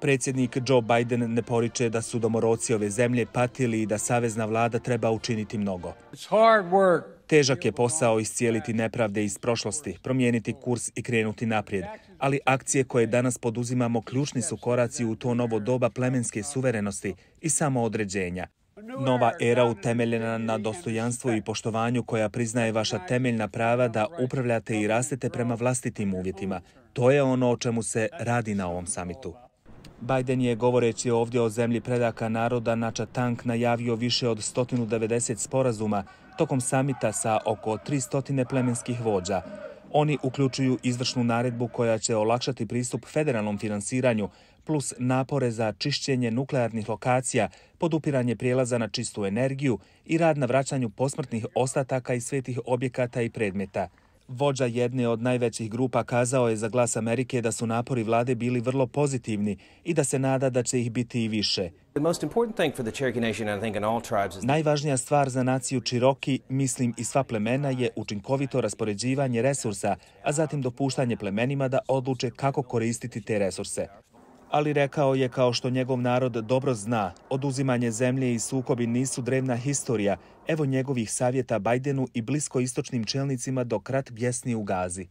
predsjednik Joe Biden ne poriče da su domoroci ove zemlje patili i da savezna vlada treba učiniti mnogo. Težak je posao iscijeliti nepravde iz prošlosti, promijeniti kurs i krenuti naprijed. Ali akcije koje danas poduzimamo ključni su koraci u to novo doba plemenske suverenosti i samoodređenja. Nova era utemeljena na dostojanstvu i poštovanju koja priznaje vaša temeljna prava da upravljate i rastete prema vlastitim uvjetima. To je ono o čemu se radi na ovom samitu. Biden je, govoreći ovdje o zemlji predaka naroda, nača tank najavio više od 190 sporazuma tokom samita sa oko 300 plemenskih vođa. Oni uključuju izvršnu naredbu koja će olakšati pristup federalnom finansiranju plus napore za čišćenje nuklearnih lokacija, podupiranje prijelaza na čistu energiju i rad na vraćanju posmrtnih ostataka i svetih objekata i predmeta. Vođa jedne od najvećih grupa kazao je za glas Amerike da su napori vlade bili vrlo pozitivni i da se nada da će ih biti i više. Najvažnija stvar za naciju Čiroki, mislim i sva plemena, je učinkovito raspoređivanje resursa, a zatim dopuštanje plemenima da odluče kako koristiti te resurse ali rekao je kao što njegov narod dobro zna, oduzimanje zemlje i sukobi nisu drevna historija, evo njegovih savjeta Bajdenu i bliskoistočnim čelnicima dok rat bjesni u Gazi.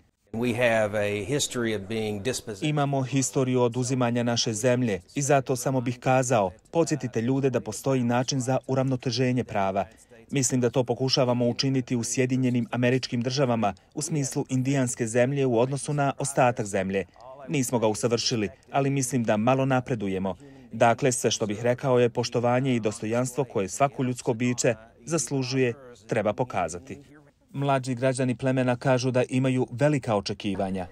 Imamo historiju oduzimanja naše zemlje i zato samo bih kazao, podsjetite ljude da postoji način za uravnoteženje prava. Mislim da to pokušavamo učiniti u Sjedinjenim američkim državama u smislu indijanske zemlje u odnosu na ostatak zemlje. Nismo ga usavršili, ali mislim da malo napredujemo. Dakle, sve što bih rekao je poštovanje i dostojanstvo koje svako ljudsko biće zaslužuje, treba pokazati. Mlađi građani plemena kažu da imaju velika očekivanja.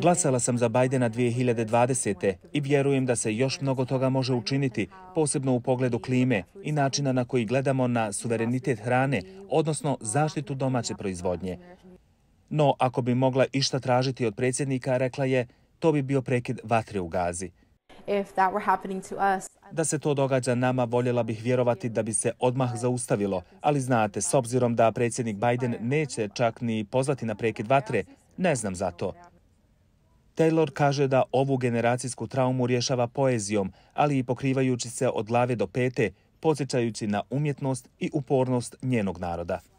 Glasala sam za Bajdena 2020. i vjerujem da se još mnogo toga može učiniti, posebno u pogledu klime i načina na koji gledamo na suverenitet hrane, odnosno zaštitu domaće proizvodnje. No, ako bi mogla išta tražiti od predsjednika, rekla je, to bi bio prekid vatre u gazi. Da se to događa nama, voljela bih vjerovati da bi se odmah zaustavilo. Ali znate, s obzirom da predsjednik Biden neće čak ni pozvati na prekid vatre, ne znam za to. Taylor kaže da ovu generacijsku traumu rješava poezijom, ali i pokrivajući se od glave do pete, podsjećajući na umjetnost i upornost njenog naroda.